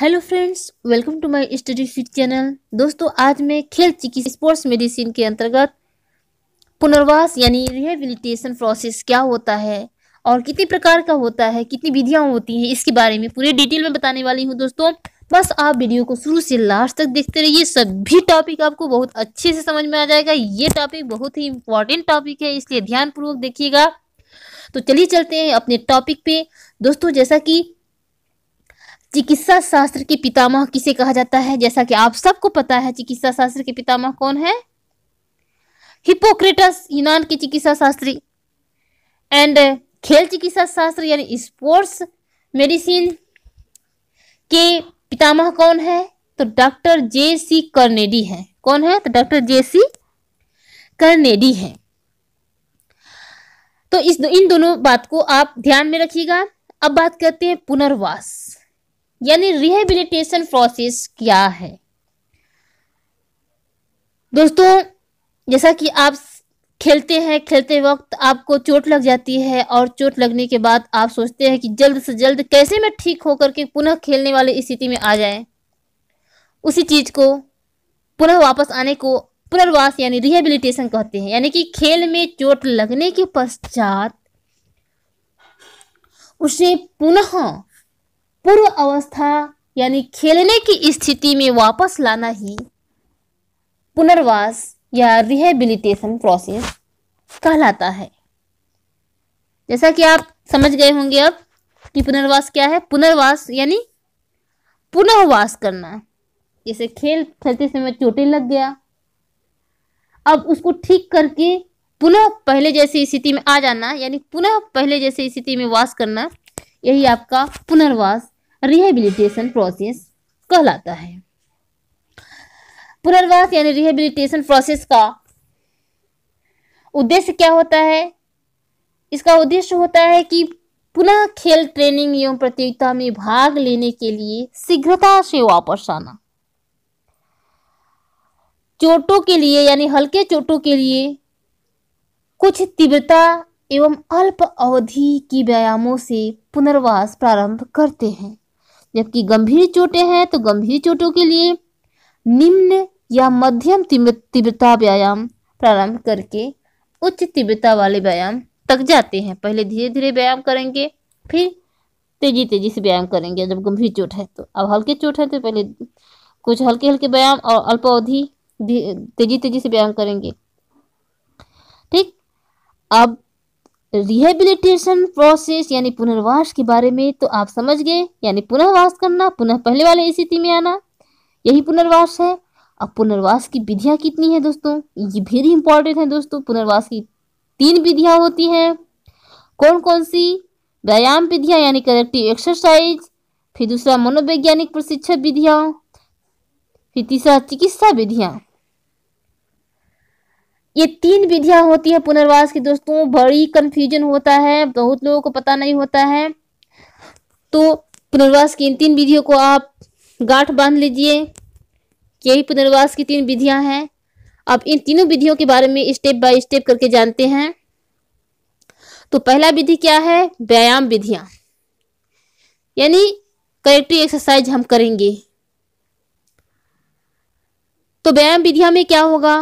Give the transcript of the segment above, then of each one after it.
hello friends welcome to my study fit channel दोस्तों आज मैं खेल चिकित्सा स्पोर्ट्स मेडिसिन के अंतर्गत पुनर्वास यानी रिहेबिलिटेशन प्रोसेस क्या होता है और कितनी प्रकार का होता है कितनी विधियां होती हैं इसके बारे में पूरे डिटेल में बताने वाली हूं दोस्तों बस आप वीडियो को शुरू से लास्ट तक देखते रहिए सभी टॉपिक आपको बहुत अच्छे से समझ में आ जाएगा ये टॉपिक बहुत ही इंपॉर्टेंट टॉपिक है इसलिए ध्यानपूर्वक देखिएगा तो चलिए चलते हैं अपने टॉपिक पे दोस्तों जैसा कि चिकित्सा शास्त्र के पितामह किसे कहा जाता है जैसा कि आप सबको पता है चिकित्सा शास्त्र के पितामह कौन है हिपोक्रेटस यूनान के चिकित्सा शास्त्री एंड खेल चिकित्सा शास्त्र यानी स्पोर्ट्स मेडिसिन के पितामह कौन है तो डॉक्टर जे सी कर्नेडी है कौन है तो डॉक्टर जे सी कर्नेडी है तो इस इन दोनों बात को आप ध्यान में रखिएगा अब बात करते हैं पुनर्वास यानी रिहेबिलिटेशन प्रोसेस क्या है दोस्तों जैसा कि आप खेलते हैं खेलते वक्त आपको चोट लग जाती है और चोट लगने के बाद आप सोचते हैं कि जल्द से जल्द कैसे मैं ठीक होकर के पुनः खेलने वाली स्थिति में आ जाए उसी चीज़ को पुनः वापस आने को पुनर्वास यानी रिहेबिलिटेशन कहते हैं यानी कि खेल में चोट लगने के पश्चात उसे पुनः पूर्व अवस्था यानी खेलने की स्थिति में वापस लाना ही पुनर्वास या रिहेबिलिटेशन प्रोसेस कहलाता है जैसा कि आप समझ गए होंगे अब कि पुनर्वास क्या है पुनर्वास यानी पुनर्वास करना जैसे खेल खेलते समय चोटें लग गया अब उसको ठीक करके पुनः पहले जैसी स्थिति में आ जाना यानी पुनः पहले जैसी स्थिति में वास करना यही आपका पुनर्वास रिहेबिलिटेशन प्रोसेस कहलाता है पुनर्वास यानी रिहेबिलिटेशन प्रोसेस का उद्देश्य क्या होता है इसका उद्देश्य होता है कि पुनः खेल ट्रेनिंग एवं प्रतियोगिता में भाग लेने के लिए शीघ्रता से वापस आना चोटों के लिए यानी हल्के चोटों के लिए कुछ तीव्रता एवं अल्प अवधि की व्यायामों से पुनर्वास प्रारंभ करते हैं जबकि गंभीर चोटें हैं तो गंभीर चोटों के लिए निम्न या मध्यम तीव्रता व्यायाम प्रारंभ करके उच्च तीव्रता वाले व्यायाम तक जाते हैं पहले धीरे धीरे व्यायाम करेंगे फिर तेजी तेजी से व्यायाम करेंगे जब गंभीर चोट है तो अब हल्के चोट है तो पहले कुछ हल्के हल्के व्यायाम और अल्पावधि तेजी तेजी से व्यायाम करेंगे ठीक अब रिहेबिलिटेशन प्रोसेस यानी पुनर्वास के बारे में तो आप समझ गए यानी पुनर्वास करना पुनः पहले वाले स्थिति में आना यही पुनर्वास है अब पुनर्वास की विधियाँ कितनी है दोस्तों ये वेरी इंपॉर्टेंट है दोस्तों पुनर्वास की तीन विधियाँ होती हैं कौन कौन सी व्यायाम विधियाँ यानी करेक्टिव एक्सरसाइज फिर दूसरा मनोवैज्ञानिक प्रशिक्षण विधियाँ फिर तीसरा चिकित्सा विधियाँ ये तीन विधियां होती है पुनर्वास की दोस्तों बड़ी कंफ्यूजन होता है बहुत लोगों को पता नहीं होता है तो पुनर्वास की इन तीन विधियों को आप गांठ बांध लीजिए यही पुनर्वास की तीन विधियां हैं अब इन तीनों विधियों के बारे में स्टेप बाय स्टेप करके जानते हैं तो पहला विधि क्या है व्यायाम विधियां यानी करेक्टिव एक्सरसाइज हम करेंगे तो व्यायाम विधिया में क्या होगा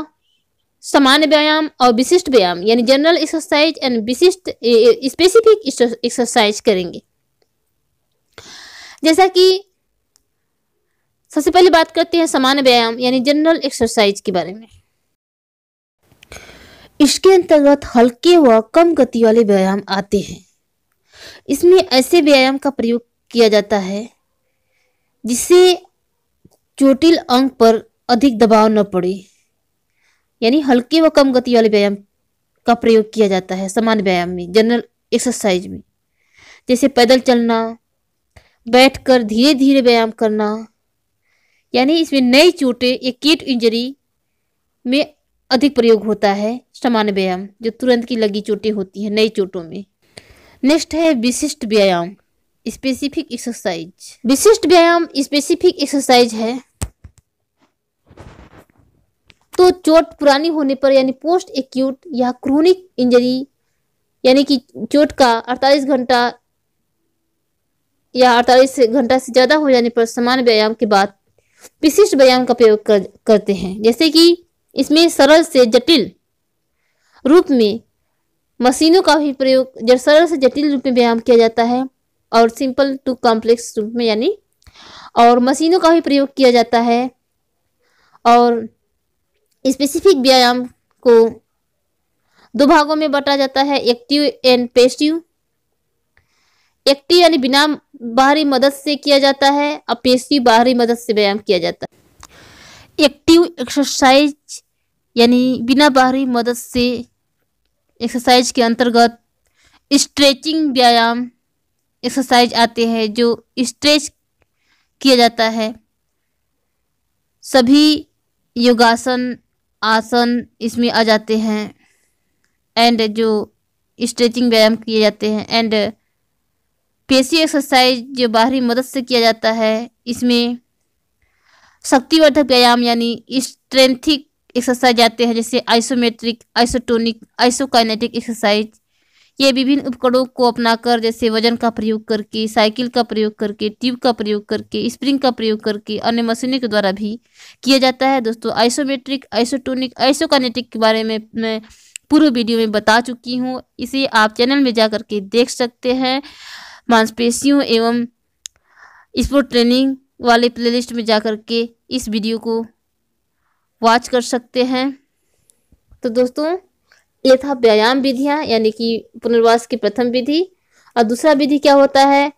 सामान्य व्यायाम और विशिष्ट व्यायाम यानी जनरल एक्सरसाइज एंड विशिष्ट स्पेसिफिक एक्सरसाइज करेंगे जैसा कि सबसे पहले बात करते हैं सामान्य व्यायाम यानी जनरल एक्सरसाइज के बारे में इसके अंतर्गत हल्के व कम गति वाले व्यायाम आते हैं इसमें ऐसे व्यायाम का प्रयोग किया जाता है जिससे चोटिल अंग पर अधिक दबाव न पड़े यानी हल्के व कम गति वाले व्यायाम का प्रयोग किया जाता है समान व्यायाम में जनरल एक्सरसाइज में जैसे पैदल चलना बैठकर धीरे धीरे व्यायाम करना यानी इसमें नई चोटें या कीट इंजरी में अधिक प्रयोग होता है समान व्यायाम जो तुरंत की लगी चोटें होती हैं नई चोटों में नेक्स्ट है विशिष्ट व्यायाम स्पेसिफिक एक्सरसाइज विशिष्ट व्यायाम स्पेसिफिक एक्सरसाइज है तो चोट पुरानी होने पर यानी पोस्ट एक्यूट या क्रोनिक इंजरी यानी कि चोट का 48 घंटा या 48 घंटा से ज़्यादा हो जाने पर समान व्यायाम के बाद विशिष्ट व्यायाम का प्रयोग कर, करते हैं जैसे कि इसमें सरल से जटिल रूप में मशीनों का भी प्रयोग जब सरल से जटिल रूप में व्यायाम किया जाता है और सिंपल टू कॉम्प्लेक्स रूप में यानी और मशीनों का भी प्रयोग किया जाता है और स्पेसिफिक व्यायाम को दो भागों में बांटा जाता है एक्टिव एंड पेस्टिव एक्टिव यानी बिना बाहरी मदद से किया जाता है और पेस्टिव बाहरी मदद से व्यायाम किया जाता है एक्टिव एक्सरसाइज यानी बिना बाहरी मदद से एक्सरसाइज के अंतर्गत स्ट्रेचिंग व्यायाम एक्सरसाइज आते हैं जो स्ट्रेच किया जाता है सभी योगासन आसन इसमें आ जाते हैं एंड जो स्ट्रेचिंग व्यायाम किए जाते हैं एंड पेशी एक्सरसाइज जो बाहरी मदद से किया जाता है इसमें शक्तिवर्धक व्यायाम यानी स्ट्रेंथिक एक्सरसाइज आते हैं जैसे आइसोमेट्रिक आइसोटोनिक आइसोकाइनेटिक एक्सरसाइज ये विभिन्न उपकरणों को अपनाकर जैसे वजन का प्रयोग करके साइकिल का प्रयोग करके ट्यूब का प्रयोग करके स्प्रिंग का प्रयोग करके अन्य मशीनों के द्वारा भी किया जाता है दोस्तों आइसोमेट्रिक आइसोटोनिक आइसोकानेटिक के बारे में मैं पूर्व वीडियो में बता चुकी हूँ इसे आप चैनल में जा के देख सकते हैं मांसपेशियों एवं स्पोर्ट ट्रेनिंग वाले लिस्ट में जा के इस वीडियो को वॉच कर सकते हैं तो दोस्तों यथा था व्यायाम विधियां यानी कि पुनर्वास की प्रथम विधि और दूसरा विधि क्या होता है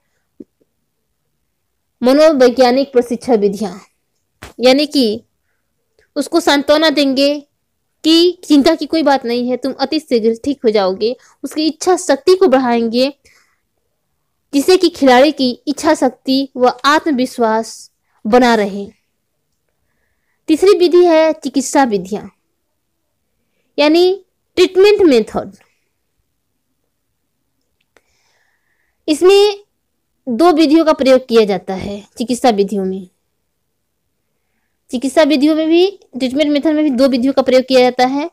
मनोवैज्ञानिक प्रशिक्षण विधियां यानी कि उसको सांत्वना देंगे कि चिंता की कोई बात नहीं है तुम अति शीघ्र ठीक हो जाओगे उसकी इच्छा शक्ति को बढ़ाएंगे जिससे कि खिलाड़ी की इच्छा शक्ति व आत्मविश्वास बना रहे तीसरी विधि है चिकित्सा विधियां यानी ट्रीटमेंट मेथड इसमें दो विधियों का प्रयोग किया जाता है चिकित्सा विधियों में चिकित्सा विधियों में भी ट्रीटमेंट मेथड में भी दो विधियों का प्रयोग किया जाता है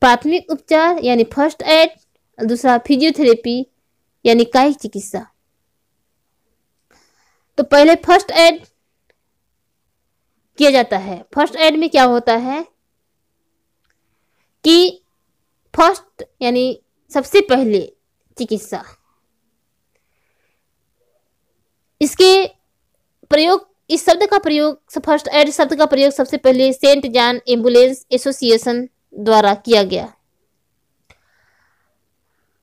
प्राथमिक उपचार यानी फर्स्ट एड दूसरा फिजियोथेरेपी यानी कायिक चिकित्सा तो पहले फर्स्ट एड किया जाता है फर्स्ट एड में क्या होता है कि फर्स्ट यानी सबसे पहले चिकित्सा इसके प्रयोग इस शब्द का प्रयोग फर्स्ट एड शब्द का प्रयोग सबसे पहले सेंट जॉन एम्बुलेंस एसोसिएशन द्वारा किया गया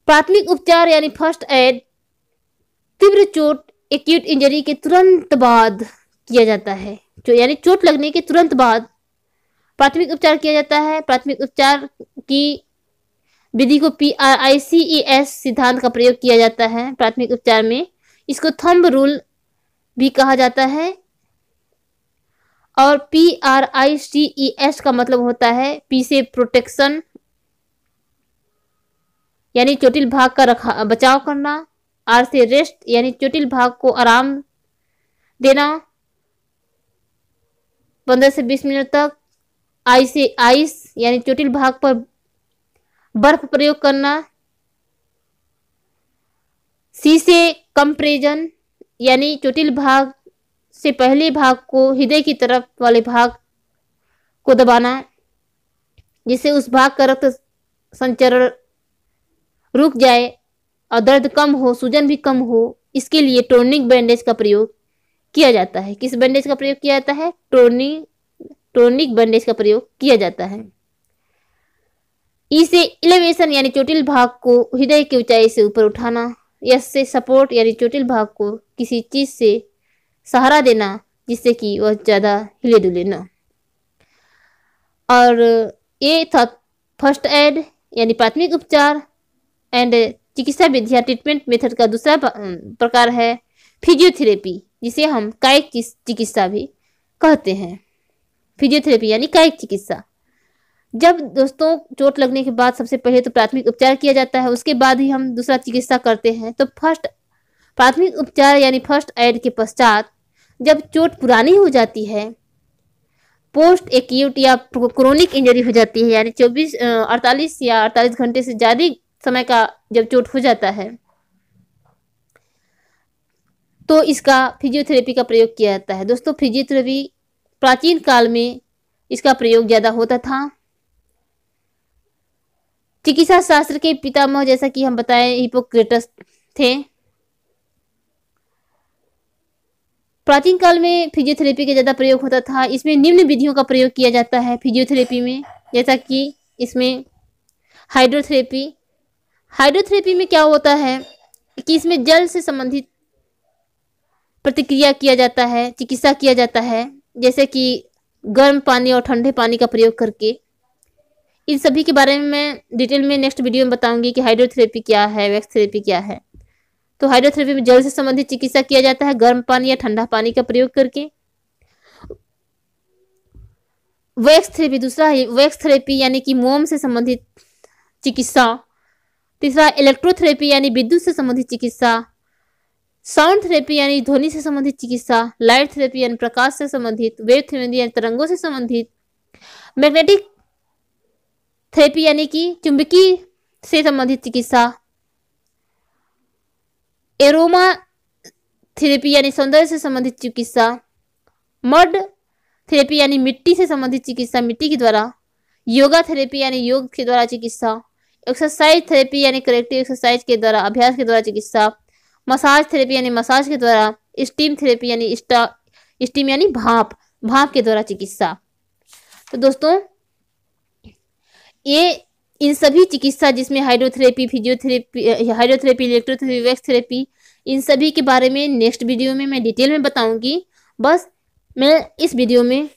प्राथमिक उपचार यानी फर्स्ट एड तीव्र चोट एक्यूट इंजरी के तुरंत बाद किया जाता है जो यानी चोट लगने के तुरंत बाद प्राथमिक उपचार किया जाता है प्राथमिक उपचार की विधि को P R I C E S सिद्धांत का प्रयोग किया जाता है प्राथमिक उपचार में इसको थम्ब रूल भी कहा जाता है और P R I C E S का मतलब होता है पी से प्रोटेक्शन यानी चोटिल भाग का रखा बचाव करना आर से रेस्ट यानी चोटिल भाग को आराम देना पंद्रह से बीस मिनट तक आई से आइस यानी चोटिल भाग पर बर्फ प्रयोग करना सी से कंप्रेजन यानी चोटिल भाग से पहले भाग को हृदय की तरफ वाले भाग को दबाना जिससे उस भाग का रक्त संचरण रुक जाए और दर्द कम हो सूजन भी कम हो इसके लिए टोनिक बैंडेज का प्रयोग किया जाता है किस बैंडेज का प्रयोग किया जाता है टोनिक टोनिक बैंडेज का प्रयोग किया जाता है इसे इलेवेशन यानी चोटिल भाग को हृदय की ऊंचाई से ऊपर उठाना या से सपोर्ट यानी चोटिल भाग को किसी चीज से सहारा देना जिससे कि वह ज़्यादा हिले डुले ना और ये था फर्स्ट एड यानी प्राथमिक उपचार एंड चिकित्सा या ट्रीटमेंट मेथड का दूसरा प्रकार है फिजियोथेरेपी जिसे हम कायिक चिकित्सा भी कहते हैं फिजियोथेरेपी यानी कायिक चिकित्सा जब दोस्तों चोट लगने के बाद सबसे पहले तो प्राथमिक उपचार किया जाता है उसके बाद ही हम दूसरा चिकित्सा करते हैं तो फर्स्ट प्राथमिक उपचार यानी फर्स्ट एड के पश्चात जब चोट पुरानी हो जाती है पोस्ट एक्यूट या क्रोनिक इंजरी हो जाती है यानी 24 अड़तालीस या अड़तालीस घंटे से ज़्यादा समय का जब चोट हो जाता है तो इसका फिजियोथेरेपी का प्रयोग किया जाता है दोस्तों फिजियोथेरेपी प्राचीन काल में इसका प्रयोग ज़्यादा होता था चिकित्सा शास्त्र के पितामह जैसा कि हम बताएं हिपोक्रेटस थे प्राचीन काल में फिजियोथेरेपी का ज़्यादा प्रयोग होता था इसमें निम्न विधियों का प्रयोग किया जाता है फिजियोथेरेपी में जैसा कि इसमें हाइड्रोथेरेपी हाइड्रोथेरेपी में क्या होता है कि इसमें जल से संबंधित प्रतिक्रिया किया जाता है चिकित्सा किया जाता है जैसे कि गर्म पानी और ठंडे पानी का प्रयोग करके इन सभी के बारे में मैं डिटेल में नेक्स्ट वीडियो में बताऊंगी कि हाइड्रोथेरेपी क्या है वैक्स थेरेपी क्या है तो हाइड्रोथेरेपी में जल से संबंधित चिकित्सा किया जाता है गर्म पानी या ठंडा पानी का प्रयोग करके वैक्स थेरेपी दूसरा है वैक्स थेरेपी यानी कि मोम से संबंधित चिकित्सा तीसरा इलेक्ट्रोथेरेपी यानी विद्युत से संबंधित चिकित्सा साउंड थेरेपी यानी ध्वनि से संबंधित चिकित्सा लाइट थेरेपी यानी प्रकाश से संबंधित वेव थेरेपी यानी तरंगों से संबंधित मैग्नेटिक थेरेपी यानी कि चुंबकीय से संबंधित चिकित्सा एरोमा थेरेपी यानी सौंदर्य से संबंधित चिकित्सा मड थेरेपी यानी मिट्टी से संबंधित चिकित्सा मिट्टी के द्वारा योगा थेरेपी यानी योग के द्वारा चिकित्सा एक्सरसाइज थेरेपी यानी करेक्टिव एक्सरसाइज के द्वारा अभ्यास के द्वारा चिकित्सा मसाज थेरेपी यानी मसाज के द्वारा स्टीम थेरेपी यानी स्टीम यानी भाप भाप के द्वारा चिकित्सा तो दोस्तों ये इन सभी चिकित्सा जिसमें hydrotherapy physiotherapy hydrotherapy electrotherapy wax therapy इन सभी के बारे में नेक्स्ट वीडियो में मैं डिटेल में बताऊंगी बस मैं इस वीडियो में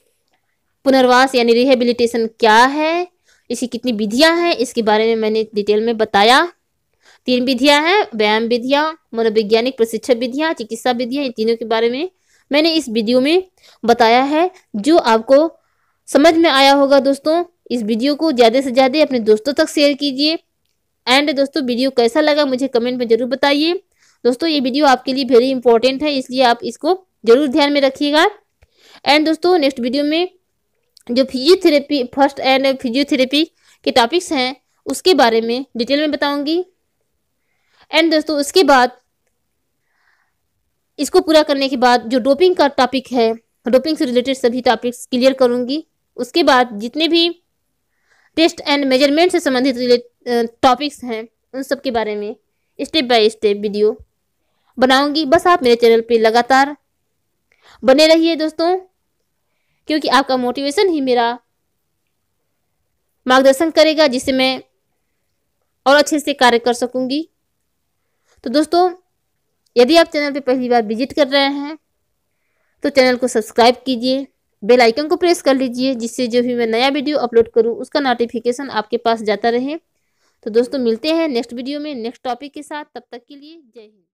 पुनर्वास यानी रिहेबिलिटेशन क्या है इसकी कितनी विधियाँ हैं इसके बारे में मैंने डिटेल में बताया तीन विधियाँ हैं व्यायाम विधियाँ मनोवैज्ञानिक प्रशिक्षण विधियाँ चिकित्सा विधियाँ इन तीनों के बारे में मैंने इस वीडियो में बताया है जो आपको समझ में आया होगा दोस्तों इस वीडियो को ज़्यादा से ज़्यादा अपने दोस्तों तक शेयर कीजिए एंड दोस्तों वीडियो कैसा लगा मुझे कमेंट में ज़रूर बताइए दोस्तों ये वीडियो आपके लिए वेरी इंपॉर्टेंट है इसलिए आप इसको ज़रूर ध्यान में रखिएगा एंड दोस्तों नेक्स्ट वीडियो में जो फिजियोथेरेपी फर्स्ट एंड फिजियोथेरेपी के टॉपिक्स हैं उसके बारे में डिटेल में बताऊंगी एंड दोस्तों उसके बाद इसको पूरा करने के बाद जो डोपिंग का टॉपिक है डोपिंग से रिलेटेड सभी टॉपिक्स क्लियर करूंगी उसके बाद जितने भी टेस्ट एंड मेजरमेंट से संबंधित टॉपिक्स हैं उन सब के बारे में स्टेप बाय स्टेप वीडियो बनाऊंगी बस आप मेरे चैनल पे लगातार बने रहिए दोस्तों क्योंकि आपका मोटिवेशन ही मेरा मार्गदर्शन करेगा जिससे मैं और अच्छे से कार्य कर सकूंगी तो दोस्तों यदि आप चैनल पे पहली बार विजिट कर रहे हैं तो चैनल को सब्सक्राइब कीजिए बेल आइकन को प्रेस कर लीजिए जिससे जो भी मैं नया वीडियो अपलोड करूँ उसका नोटिफिकेशन आपके पास जाता रहे तो दोस्तों मिलते हैं नेक्स्ट वीडियो में नेक्स्ट टॉपिक के साथ तब तक के लिए जय हिंद